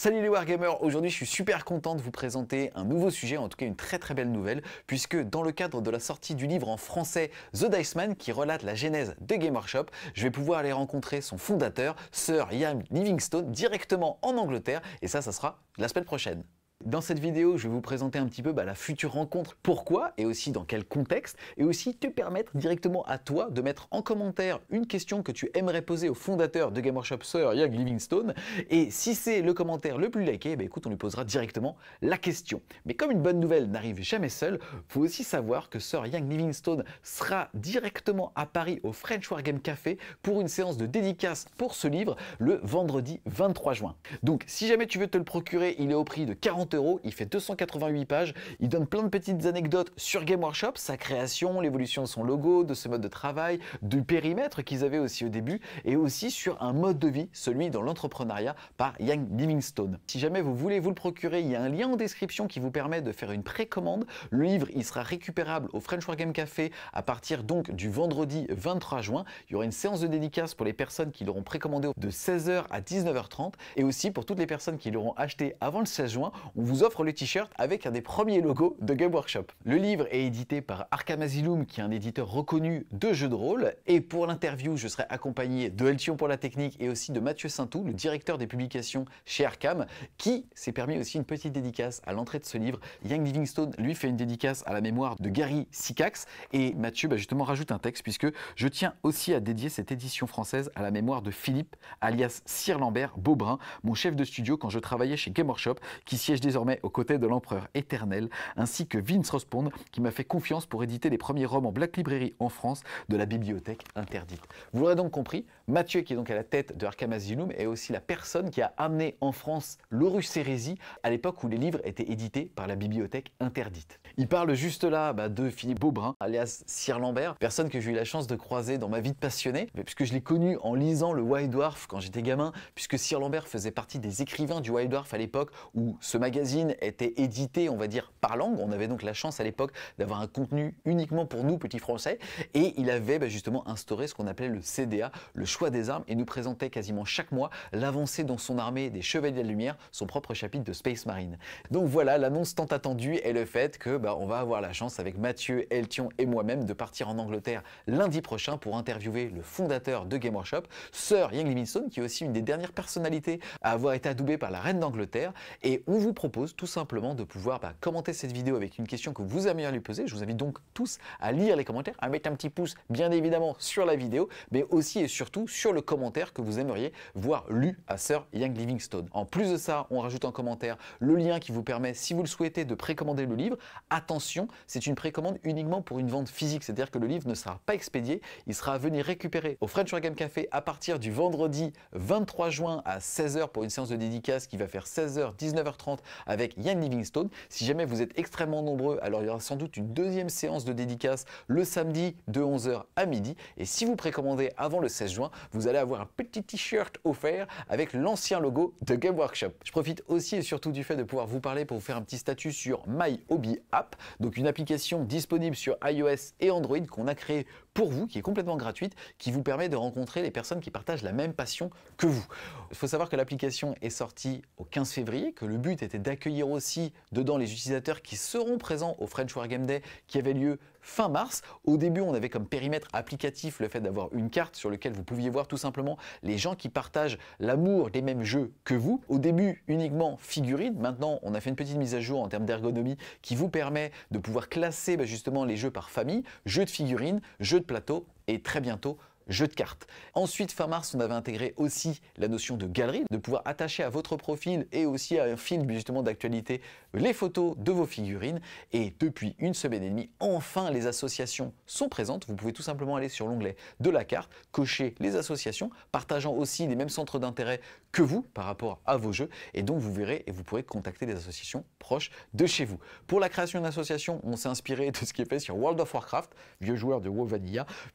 Salut les Wargamers, aujourd'hui je suis super content de vous présenter un nouveau sujet, en tout cas une très très belle nouvelle, puisque dans le cadre de la sortie du livre en français The Diceman qui relate la genèse de Game Workshop, je vais pouvoir aller rencontrer son fondateur, Sir Ian Livingstone, directement en Angleterre, et ça, ça sera la semaine prochaine. Dans cette vidéo, je vais vous présenter un petit peu bah, la future rencontre, pourquoi et aussi dans quel contexte, et aussi te permettre directement à toi de mettre en commentaire une question que tu aimerais poser au fondateur de Game Workshop Sir Young Livingstone. Et si c'est le commentaire le plus liké, bah, écoute, on lui posera directement la question. Mais comme une bonne nouvelle n'arrive jamais seule, faut aussi savoir que Sir Young Livingstone sera directement à Paris au French War Game Café pour une séance de dédicace pour ce livre le vendredi 23 juin. Donc si jamais tu veux te le procurer, il est au prix de 40 euros, il fait 288 pages, il donne plein de petites anecdotes sur Game Workshop, sa création, l'évolution de son logo, de ce mode de travail, du périmètre qu'ils avaient aussi au début, et aussi sur un mode de vie, celui dans l'entrepreneuriat par Yang Livingstone. Si jamais vous voulez vous le procurer, il y a un lien en description qui vous permet de faire une précommande. Le livre, il sera récupérable au French War Game Café à partir donc du vendredi 23 juin. Il y aura une séance de dédicace pour les personnes qui l'auront précommandé de 16h à 19h30 et aussi pour toutes les personnes qui l'auront acheté avant le 16 juin, on vous offre le t-shirt avec un des premiers logos de Game Workshop. Le livre est édité par Arkham Asylum, qui est un éditeur reconnu de jeux de rôle. Et pour l'interview, je serai accompagné de Eltion pour la technique et aussi de Mathieu Saintou, le directeur des publications chez Arkham, qui s'est permis aussi une petite dédicace à l'entrée de ce livre. Young Livingstone, lui, fait une dédicace à la mémoire de Gary Sikax. Et Mathieu, bah, justement, rajoute un texte, puisque je tiens aussi à dédier cette édition française à la mémoire de Philippe, alias Cyr Lambert Beaubrun, mon chef de studio quand je travaillais chez Game Workshop, qui siège des désormais aux côtés de l'empereur éternel, ainsi que Vince Rospond, qui m'a fait confiance pour éditer les premiers romans Black Library en France de la bibliothèque interdite. Vous l'aurez donc compris, Mathieu, qui est donc à la tête de Arkham Asylum, est aussi la personne qui a amené en France l'Horus Hérésie à l'époque où les livres étaient édités par la bibliothèque interdite. Il parle juste là bah, de Philippe Beaubrun, alias Cyr Lambert, personne que j'ai eu la chance de croiser dans ma vie de passionné, puisque je l'ai connu en lisant le Wild Dwarf quand j'étais gamin, puisque Cyr Lambert faisait partie des écrivains du Wild Dwarf à l'époque où ce magazine était édité, on va dire, par langue. On avait donc la chance à l'époque d'avoir un contenu uniquement pour nous, petits Français. Et il avait bah, justement instauré ce qu'on appelait le CDA, le choix des armes, et nous présentait quasiment chaque mois l'avancée dans son armée des Chevaliers de la Lumière, son propre chapitre de Space Marine. Donc voilà, l'annonce tant attendue est le fait que bah, on va avoir la chance avec Mathieu, Eltion et moi-même de partir en Angleterre lundi prochain pour interviewer le fondateur de Game Workshop, Sir Yang Livingstone, qui est aussi une des dernières personnalités à avoir été adoubée par la reine d'Angleterre. Et on vous propose tout simplement de pouvoir bah, commenter cette vidéo avec une question que vous aimeriez lui poser. Je vous invite donc tous à lire les commentaires, à mettre un petit pouce bien évidemment sur la vidéo, mais aussi et surtout sur le commentaire que vous aimeriez voir lu à Sir Young Livingstone. En plus de ça, on rajoute en commentaire le lien qui vous permet, si vous le souhaitez, de précommander le livre. Attention, c'est une précommande uniquement pour une vente physique, c'est-à-dire que le livre ne sera pas expédié, il sera à venir récupérer au French Game Café à partir du vendredi 23 juin à 16h pour une séance de dédicace qui va faire 16h, 19h30 avec Yann Livingstone. Si jamais vous êtes extrêmement nombreux, alors il y aura sans doute une deuxième séance de dédicace le samedi de 11h à midi. Et si vous précommandez avant le 16 juin, vous allez avoir un petit t-shirt offert avec l'ancien logo de Game Workshop. Je profite aussi et surtout du fait de pouvoir vous parler pour vous faire un petit statut sur My Hobby App, donc une application disponible sur iOS et Android qu'on a créée pour vous, qui est complètement gratuite, qui vous permet de rencontrer les personnes qui partagent la même passion que vous. Il faut savoir que l'application est sortie au 15 février, que le but était d'accueillir aussi dedans les utilisateurs qui seront présents au French War Game Day qui avait lieu fin mars. Au début, on avait comme périmètre applicatif le fait d'avoir une carte sur laquelle vous pouviez voir tout simplement les gens qui partagent l'amour des mêmes jeux que vous. Au début, uniquement figurines. Maintenant, on a fait une petite mise à jour en termes d'ergonomie qui vous permet de pouvoir classer bah, justement les jeux par famille, jeux de figurines, jeux de plateau et très bientôt jeu de cartes. Ensuite, fin mars, on avait intégré aussi la notion de galerie, de pouvoir attacher à votre profil et aussi à un film justement d'actualité les photos de vos figurines. Et depuis une semaine et demie, enfin, les associations sont présentes. Vous pouvez tout simplement aller sur l'onglet de la carte, cocher les associations, partageant aussi les mêmes centres d'intérêt que vous par rapport à vos jeux. Et donc, vous verrez et vous pourrez contacter des associations proches de chez vous. Pour la création d'associations, on s'est inspiré de ce qui est fait sur World of Warcraft, vieux joueur de WoW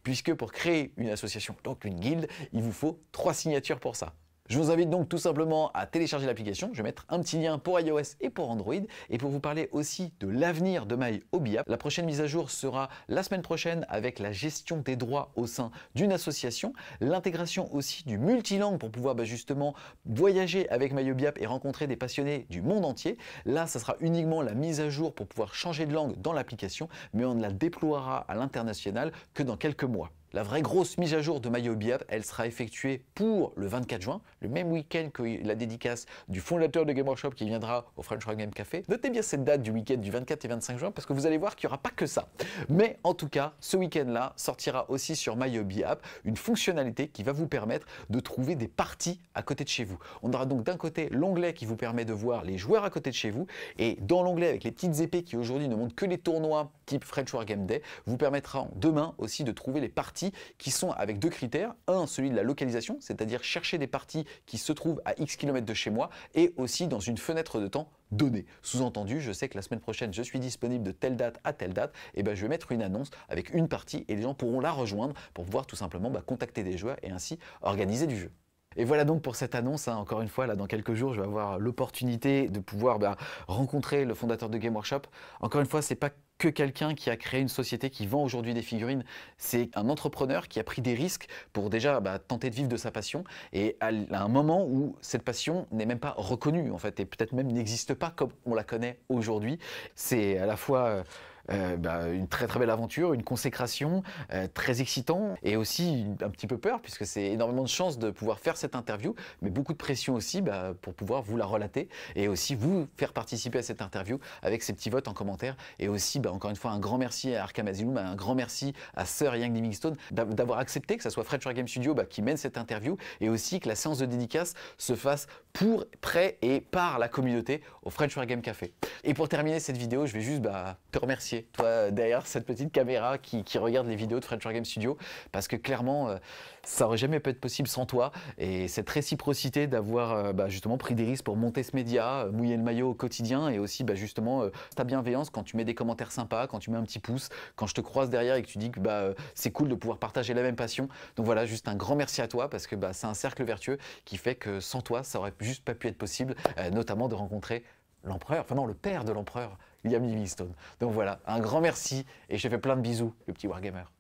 puisque pour créer une association, donc une guilde, il vous faut trois signatures pour ça. Je vous invite donc tout simplement à télécharger l'application. Je vais mettre un petit lien pour iOS et pour Android et pour vous parler aussi de l'avenir de My La prochaine mise à jour sera la semaine prochaine avec la gestion des droits au sein d'une association, l'intégration aussi du multilangue pour pouvoir bah, justement voyager avec My et rencontrer des passionnés du monde entier. Là, ça sera uniquement la mise à jour pour pouvoir changer de langue dans l'application, mais on ne la déploiera à l'international que dans quelques mois. La vraie grosse mise à jour de MyObiApp, elle sera effectuée pour le 24 juin, le même week-end que la dédicace du fondateur de Game Workshop qui viendra au French Rock Game Café. Notez bien cette date du week-end du 24 et 25 juin parce que vous allez voir qu'il n'y aura pas que ça. Mais en tout cas, ce week-end-là sortira aussi sur MyObiApp une fonctionnalité qui va vous permettre de trouver des parties à côté de chez vous. On aura donc d'un côté l'onglet qui vous permet de voir les joueurs à côté de chez vous et dans l'onglet avec les petites épées qui aujourd'hui ne montrent que les tournois type French War Game Day, vous permettra demain aussi de trouver les parties qui sont avec deux critères. Un, celui de la localisation, c'est-à-dire chercher des parties qui se trouvent à X kilomètres de chez moi et aussi dans une fenêtre de temps donnée. Sous-entendu, je sais que la semaine prochaine, je suis disponible de telle date à telle date, et ben, je vais mettre une annonce avec une partie et les gens pourront la rejoindre pour pouvoir tout simplement bah, contacter des joueurs et ainsi organiser du jeu. Et voilà donc pour cette annonce. Hein, encore une fois, là, dans quelques jours, je vais avoir l'opportunité de pouvoir bah, rencontrer le fondateur de Game Workshop. Encore une fois, c'est pas que quelqu'un qui a créé une société qui vend aujourd'hui des figurines. C'est un entrepreneur qui a pris des risques pour déjà bah, tenter de vivre de sa passion et à un moment où cette passion n'est même pas reconnue en fait et peut-être même n'existe pas comme on la connaît aujourd'hui. C'est à la fois euh, euh, bah, une très très belle aventure, une consécration, euh, très excitant et aussi un petit peu peur puisque c'est énormément de chance de pouvoir faire cette interview, mais beaucoup de pression aussi bah, pour pouvoir vous la relater et aussi vous faire participer à cette interview avec ces petits votes en commentaire et aussi bah, encore une fois un grand merci à Arkham Asylum, un grand merci à Sir Yang Livingstone d'avoir accepté que ce soit French Game Studio qui mène cette interview et aussi que la séance de dédicace se fasse pour, près et par la communauté au French War Game Café. Et pour terminer cette vidéo, je vais juste bah, te remercier, toi derrière cette petite caméra qui, regarde les vidéos de French War Game Studio, parce que clairement, euh, ça aurait jamais pu être possible sans toi. Et cette réciprocité d'avoir euh, bah, justement pris des risques pour monter ce média, euh, mouiller le maillot au quotidien et aussi bah, justement euh, ta bienveillance quand tu mets des commentaires sympas, quand tu mets un petit pouce, quand je te croise derrière et que tu dis que bah, c'est cool de pouvoir partager la même passion. Donc voilà, juste un grand merci à toi parce que bah, c'est un cercle vertueux qui fait que sans toi, ça aurait juste pas pu être possible, notamment de rencontrer l'empereur, enfin non, le père de l'empereur, Liam Livingstone. Donc voilà, un grand merci et je te fais plein de bisous, le petit Wargamer.